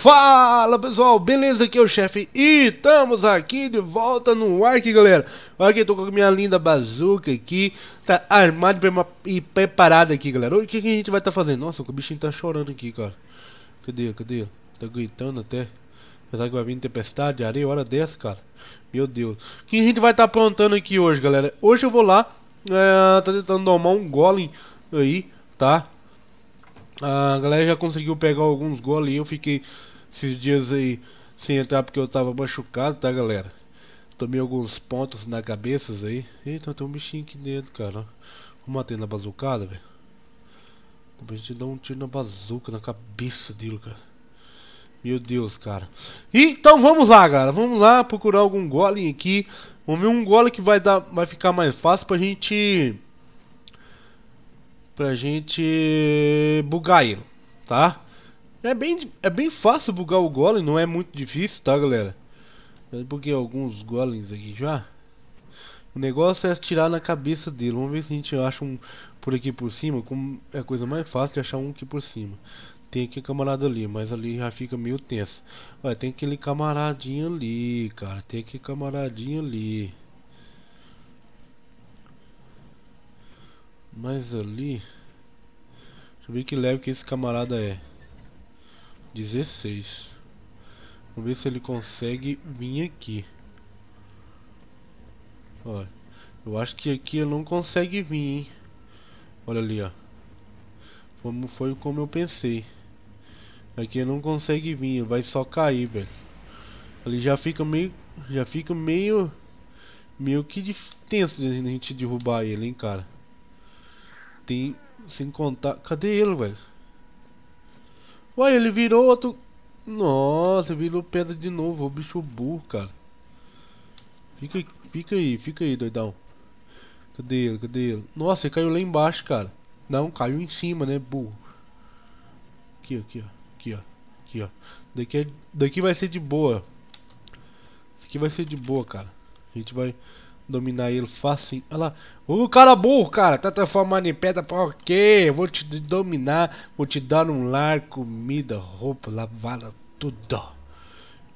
Fala pessoal, beleza? Aqui é o chefe e estamos aqui de volta no aqui galera. Olha que eu tô com a minha linda bazuca aqui, tá armado e preparada aqui, galera. O que, que a gente vai estar tá fazendo? Nossa, o bichinho tá chorando aqui, cara. Cadê, cadê? Tá gritando até. Apesar que vai vir tempestade, areia, hora dessa, cara. Meu Deus. O que a gente vai estar tá aprontando aqui hoje, galera? Hoje eu vou lá, é, tá tentando domar um golem aí, tá? A galera já conseguiu pegar alguns gols e eu fiquei esses dias aí sem entrar porque eu tava machucado, tá galera? Tomei alguns pontos na cabeça aí. Eita, tem um bichinho aqui dentro, cara. Vou matar na bazucada, velho. a gente dá um tiro na bazuca, na cabeça dele, cara. Meu Deus, cara. Então vamos lá, galera. Vamos lá procurar algum golem aqui. Vamos ver um golem que vai dar, vai ficar mais fácil pra gente pra gente bugar ele, tá? É bem, é bem fácil bugar o golem, não é muito difícil, tá galera? Eu buguei alguns golems aqui já. O negócio é atirar na cabeça dele. Vamos ver se a gente acha um por aqui por cima. Como é a coisa mais fácil de achar um aqui por cima. Tem aqui o camarada ali, mas ali já fica meio tenso. Olha, tem aquele camaradinho ali, cara. Tem aquele camaradinho ali. Mas ali... Deixa eu ver que leve que esse camarada é. 16. Vamos ver se ele consegue vir aqui. Ó, eu acho que aqui ele não consegue vir, hein? Olha ali, ó. Como foi como eu pensei. Aqui ele não consegue vir, vai só cair, velho. Ele já fica meio... Já fica meio... Meio que tenso de a gente derrubar ele, hein, cara tem. Sem contar. Cadê ele, velho? Ué, ele virou outro. Nossa, virou pedra de novo. O bicho burro, cara. Fica, fica aí, fica aí, doidão. Cadê ele? Cadê ele? Nossa, ele caiu lá embaixo, cara. Não, caiu em cima, né, burro. Aqui, aqui, ó. Aqui, ó. Aqui, ó. Daqui, é... daqui vai ser de boa. Isso aqui vai ser de boa, cara. A gente vai dominar ele facinho. Olha lá. O uh, cara burro, cara. Tá transformando em pedra pra quê? Vou te dominar. Vou te dar um lar, comida, roupa, lavada, tudo.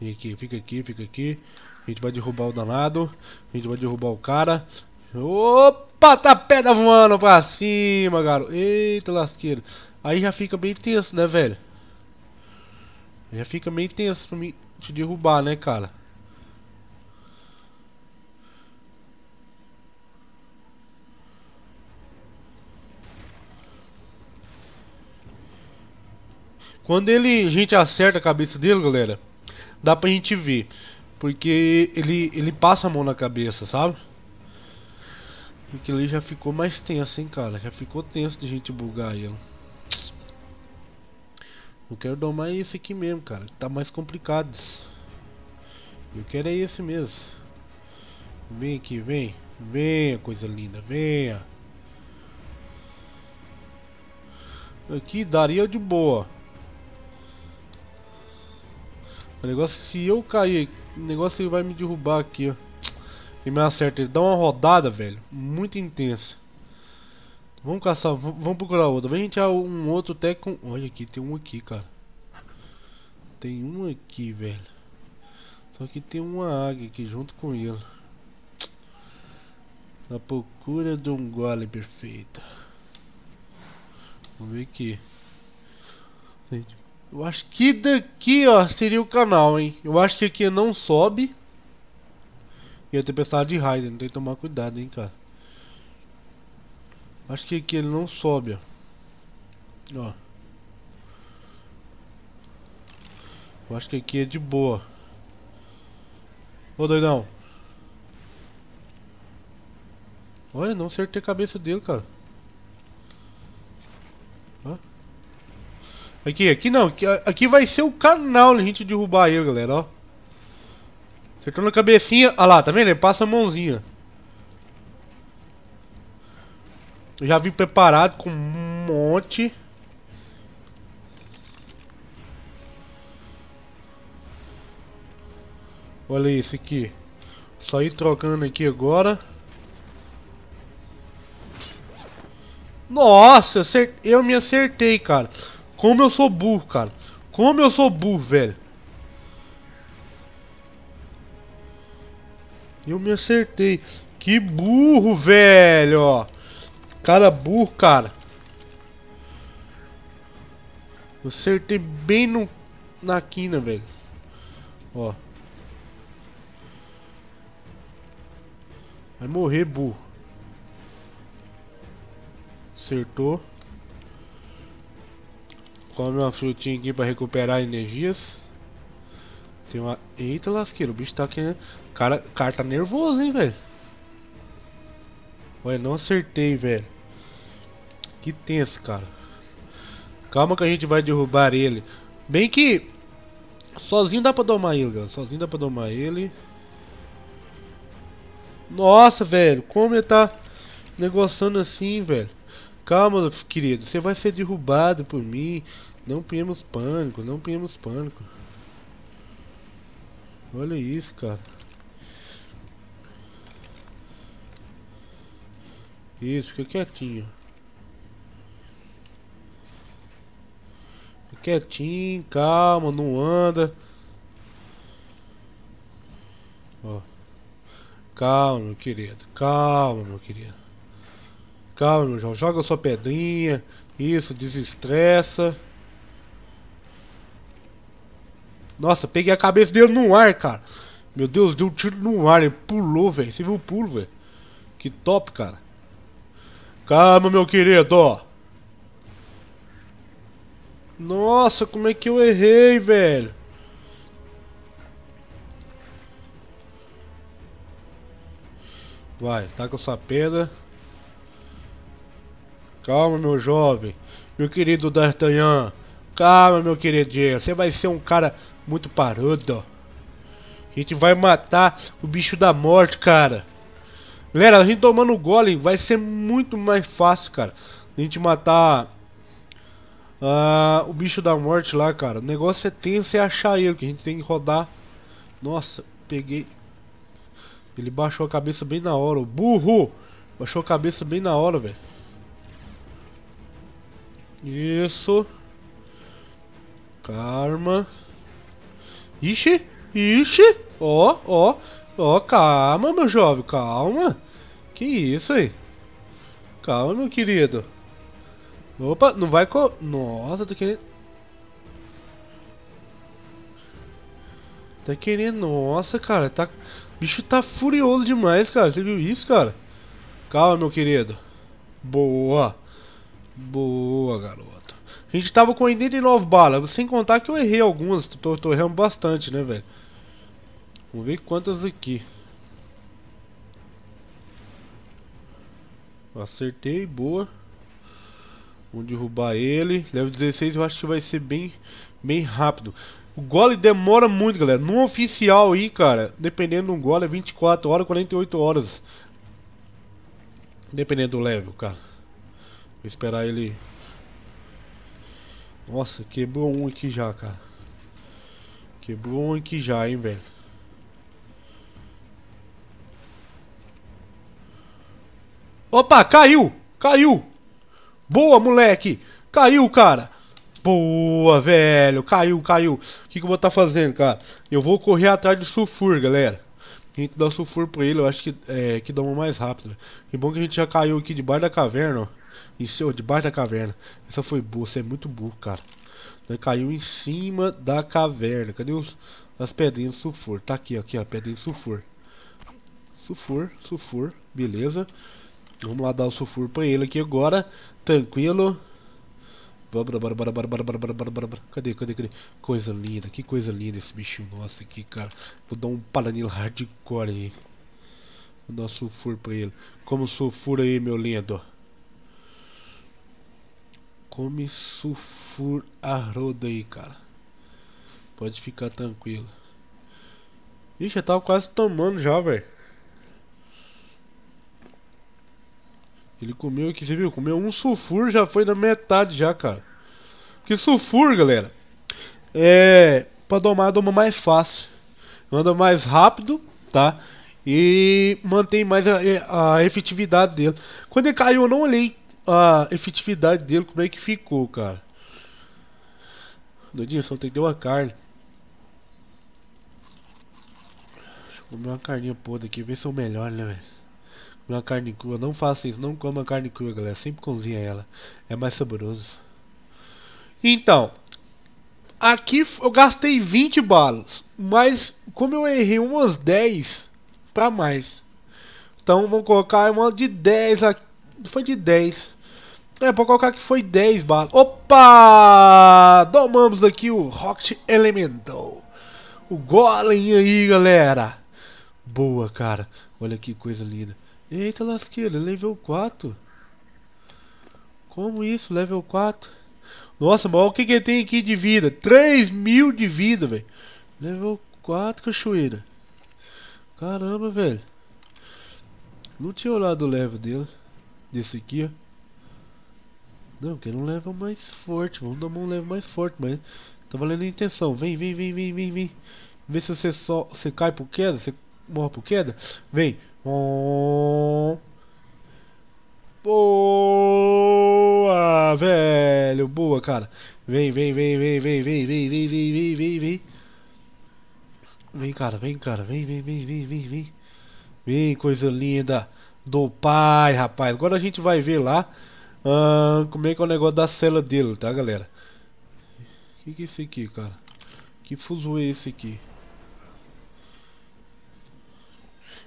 Vem aqui, fica aqui, fica aqui. A gente vai derrubar o danado. A gente vai derrubar o cara. Opa, tá pedra voando pra cima, garoto. Eita, lasqueiro. Aí já fica bem tenso, né, velho? Já fica meio tenso pra mim te derrubar, né, cara? Quando ele, a gente acerta a cabeça dele, galera, dá pra gente ver. Porque ele, ele passa a mão na cabeça, sabe? Porque ele já ficou mais tenso, hein, cara. Já ficou tenso de gente bugar ele. Eu quero domar esse aqui mesmo, cara. Tá mais complicado. Eu quero é esse mesmo. Vem aqui, vem. Venha, coisa linda, venha. Aqui daria de boa. O negócio, se eu cair, o negócio ele vai me derrubar aqui, ó. E me acerta, ele dá uma rodada, velho, muito intensa. Vamos caçar, vamos procurar outro. Vem gente ah, um outro até com... Olha aqui, tem um aqui, cara. Tem um aqui, velho. Só que tem uma águia aqui junto com ele. Na procura de um gole perfeito. Vamos ver aqui. Gente, eu acho que daqui, ó, seria o canal, hein? Eu acho que aqui não sobe. E ter tempestade de Raiden, então tem que tomar cuidado, hein, cara. Acho que aqui ele não sobe, ó. Ó. Eu acho que aqui é de boa. Ô, doidão. Olha, não acertei a cabeça dele, cara. Aqui, aqui não. Aqui, vai ser o canal a gente derrubar ele, galera, ó. Acertou na cabecinha. Ah lá, tá vendo? Ele passa a mãozinha. Eu já vim preparado com um monte. Olha isso aqui. Só ir trocando aqui agora. Nossa, eu me acertei, cara. Como eu sou burro, cara. Como eu sou burro, velho. Eu me acertei. Que burro, velho. Cara burro, cara. Eu acertei bem no, na quina, velho. Ó. Vai morrer, burro. Acertou. Come uma frutinha aqui pra recuperar energias. Tem uma... Eita lasqueiro, o bicho tá aqui, né? Cara, cara tá nervoso, hein, velho. Ué, não acertei, velho. Que tenso, cara. Calma que a gente vai derrubar ele. Bem que... Sozinho dá pra domar ele, galera. Sozinho dá pra domar ele. Nossa, velho. Como ele tá negociando assim, velho. Calma, querido, você vai ser derrubado por mim. Não pinhamos pânico, não pinhamos pânico. Olha isso, cara. Isso, fica quietinho. Fica quietinho, calma, não anda. Ó. Calma, meu querido. Calma, meu querido. Calma, meu João. Joga sua pedrinha. Isso, desestressa. Nossa, peguei a cabeça dele no ar, cara. Meu Deus, deu um tiro no ar. Ele pulou, velho. Você viu o pulo, velho? Que top, cara. Calma, meu querido. Ó. Nossa, como é que eu errei, velho? Vai, taca sua pedra. Calma, meu jovem. Meu querido D'Artagnan. Calma, meu queridinho. Você vai ser um cara muito parado. A gente vai matar o bicho da morte, cara. Galera, a gente tomando o golem vai ser muito mais fácil, cara. A gente matar uh, o bicho da morte lá, cara. O negócio é tenso é achar ele, que a gente tem que rodar. Nossa, peguei. Ele baixou a cabeça bem na hora. O burro! Baixou a cabeça bem na hora, velho. Isso. Calma. Ixi, ixi. Ó, ó, ó, calma, meu jovem, calma. Que isso aí? Calma, meu querido. Opa, não vai co... Nossa, tá querendo... Tá querendo... Nossa, cara, tá... bicho tá furioso demais, cara. Você viu isso, cara? Calma, meu querido. Boa. Boa, garoto. A gente tava com 89 balas, sem contar que eu errei algumas, tô, tô errando bastante, né, velho? Vamos ver quantas aqui. Acertei, boa. Vamos derrubar ele. Level 16 eu acho que vai ser bem, bem rápido. O gole demora muito, galera. No oficial aí, cara, dependendo do gole, é 24 horas, 48 horas. Dependendo do level, cara. Vou esperar ele... Nossa, quebrou um aqui já, cara. Quebrou um aqui já, hein, velho. Opa, caiu! Caiu! Boa, moleque! Caiu, cara! Boa, velho! Caiu, caiu! O que, que eu vou estar tá fazendo, cara? Eu vou correr atrás do sulfur, galera. A gente dá sulfur pra ele, eu acho que, é, que dá uma mais rápida. Que bom que a gente já caiu aqui debaixo da caverna, ó. Encheu debaixo da caverna. Essa foi boa, você é muito burro, cara. Né? Caiu em cima da caverna. Cadê os, as pedrinhas de sulfur? Tá aqui, aqui, ó. Pedrinha de sulfur. Sulfur, sulfur. Beleza. Vamos lá dar o sulfur pra ele aqui agora. Tranquilo. Bora, bora, bora, bora, bora, bora, bora, Cadê, cadê, cadê? Coisa linda, que coisa linda esse bichinho nosso aqui, cara. Vou dar um paranil hardcore aí. Vou dar sulfur pra ele. Como sulfur aí, meu lindo. Come sulfur arroda aí, cara. Pode ficar tranquilo. Ixi, eu tava quase tomando já, velho. Ele comeu aqui, você viu? Comeu um sulfur, já foi na metade já, cara. Que sulfur, galera. É... Pra domar, doma mais fácil. Anda mais rápido, tá? E mantém mais a, a efetividade dele. Quando ele caiu, eu não olhei a efetividade dele, como é que ficou, cara. Doidinho, só tem que ter uma carne. Deixa eu comer uma carninha podre aqui, ver se eu é melhor, né, velho? Comer uma carne crua. Não faça isso, não coma carne crua, galera. Sempre cozinha ela. É mais saboroso. Então, aqui eu gastei 20 balas, mas como eu errei umas 10 para mais. Então vamos colocar uma de 10 aqui foi de 10. É, pode colocar que foi 10 balas. Opa! Domamos aqui o Rocket Elemental. O Golem aí, galera. Boa, cara. Olha que coisa linda. Eita, lasqueira. Level 4. Como isso? Level 4? Nossa, mas o que que tem aqui de vida? 3 mil de vida, velho. Level 4, cachoeira. Caramba, velho. Não tinha olhado o level dele desse aqui, ó. Não, quero um level mais forte. Vamos dar um level mais forte, mas tá valendo a intenção. Vem, vem, vem, vem, vem, vem. Vê se você só você cai por queda, você morre por queda. Vem. Boa, velho. Boa, cara. Vem, vem, vem, vem, vem, vem, vem, vem, vem, vem, vem, vem. Vem, cara, vem, cara. Vem, vem, vem, vem, vem, vem. Vem, coisa linda do pai, rapaz. Agora a gente vai ver lá uh, como é que é o negócio da cela dele, tá, galera? O que, que é isso aqui, cara? Que fuso é esse aqui?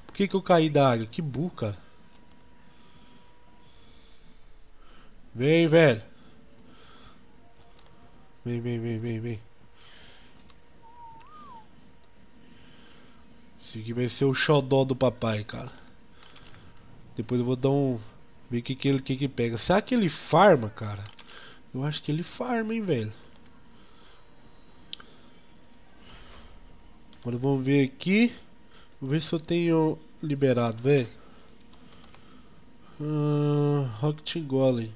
Por que, que eu caí da água? Que burro, cara. Vem, velho. Vem, vem, vem, vem, vem. Esse aqui vai ser o xodó do papai, cara. Depois eu vou dar um. Ver o que, que ele que, que pega. Será que ele farma, cara? Eu acho que ele farma, hein, velho. Agora vamos ver aqui. Vou ver se eu tenho liberado, velho. Uh, Rocket Golem.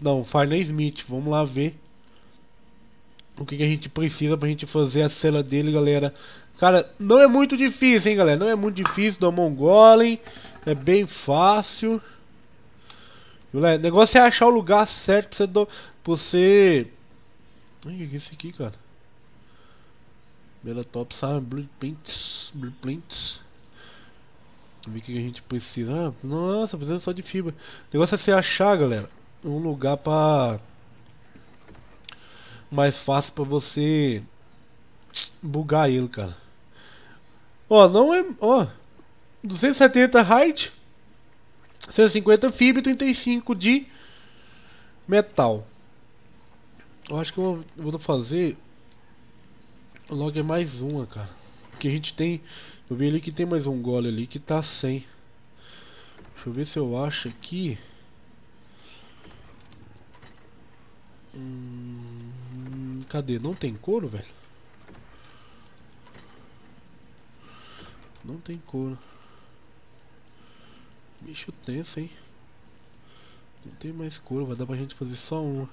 Não, Farney Smith. Vamos lá ver o que, que a gente precisa pra gente fazer a cela dele, galera. Cara, não é muito difícil, hein, galera. Não é muito difícil do Mongolem. É bem fácil. O negócio é achar o lugar certo pra você... Do... Pra você... Ai, o que é isso aqui, cara? Bela top, sabe? Blueprints. Blueprints. ver o que a gente precisa. Ah, nossa, precisa só de fibra. O negócio é você achar, galera, um lugar pra mais fácil para você bugar ele, cara. Ó, não é, ó, 270 height, 150 fibra, 35 de metal. Eu acho que eu vou fazer logo é mais uma, cara. Porque a gente tem, eu vi ali que tem mais um gole ali que tá sem. Deixa eu ver se eu acho aqui. Hum... Cadê? Não tem couro, velho? Não tem couro. Bicho tenso, hein? Não tem mais couro, vai dar pra gente fazer só uma.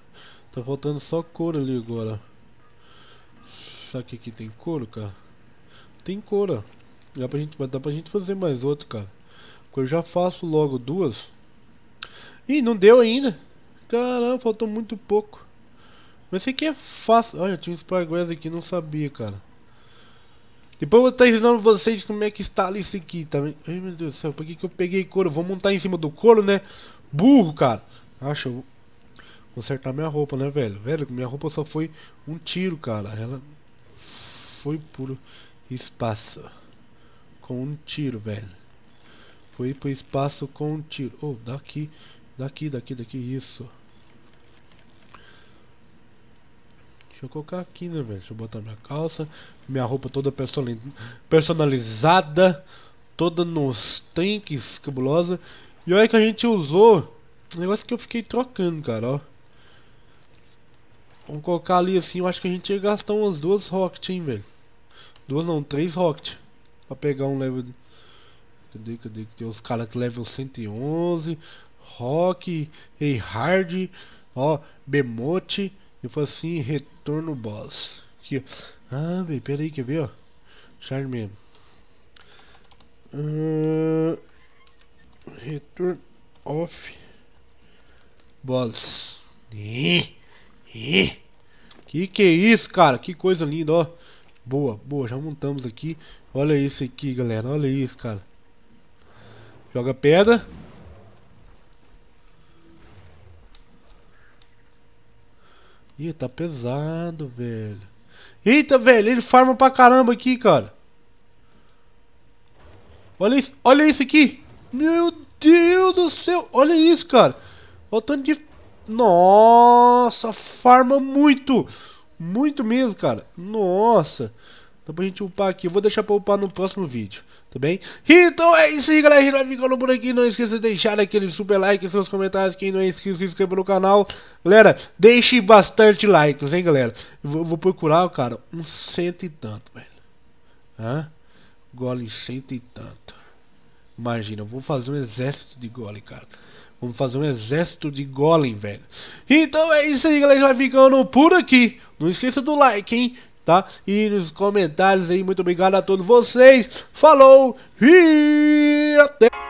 Tá faltando só couro ali agora. Será que aqui tem couro, cara? Tem couro. Dá pra gente, vai dar pra gente fazer mais outro, cara. Eu já faço logo duas. Ih, não deu ainda. Caramba, faltou muito pouco. Mas isso aqui é fácil. Olha, tinha um Spyglass aqui, não sabia, cara. Depois eu vou estar tá ensinando vocês como é que instala isso aqui, tá? Ai, meu Deus do céu, por que, que eu peguei couro? Vou montar em cima do couro, né? Burro, cara. Acho, Vou consertar minha roupa, né, velho? Velho, minha roupa só foi um tiro, cara. Ela foi puro espaço com um tiro, velho. Foi pro espaço com um tiro. Oh, daqui, daqui, daqui, daqui, isso. Deixa eu colocar aqui, né, velho? Deixa eu botar minha calça, minha roupa toda personalizada, toda nos tanques, cabulosa. E olha que a gente usou, um negócio que eu fiquei trocando, cara, ó. Vamos colocar ali assim, eu acho que a gente ia gastar umas duas rock hein, velho. Duas não, três rocket. Pra pegar um level... Cadê, cadê? Tem os caras que level 111, rock, E hard, ó, bemote foi assim, retorno boss. Aqui, Ah, velho, pera aí, quer ver, ó? Charme. Uh, ah, return off boss. Ih, ih. Que que é isso, cara? Que coisa linda, ó. Boa, boa, já montamos aqui. Olha isso aqui, galera. Olha isso, cara. Joga pedra. Ih, tá pesado, velho. Eita, velho, ele farma pra caramba aqui, cara. Olha isso, olha isso aqui. Meu Deus do céu, olha isso, cara. Olha o tanto de... Nossa, farma muito. Muito mesmo, cara. Nossa. Então pra gente upar aqui. Eu vou deixar pra upar no próximo vídeo, tá bem? Então é isso aí, galera. A gente vai ficando por aqui. Não esqueça de deixar aquele super like, seus comentários. Quem não é inscrito, se inscreva no canal. Galera, deixe bastante likes, hein, galera? Eu vou, vou procurar, cara, um cento e tanto, velho. Hã? Gole cento e tanto. Imagina, eu vou fazer um exército de gole, cara. Vamos fazer um exército de golem, velho. Então é isso aí, galera. A gente vai ficando por aqui. Não esqueça do like, hein? tá? E nos comentários aí, muito obrigado a todos vocês. Falou e até!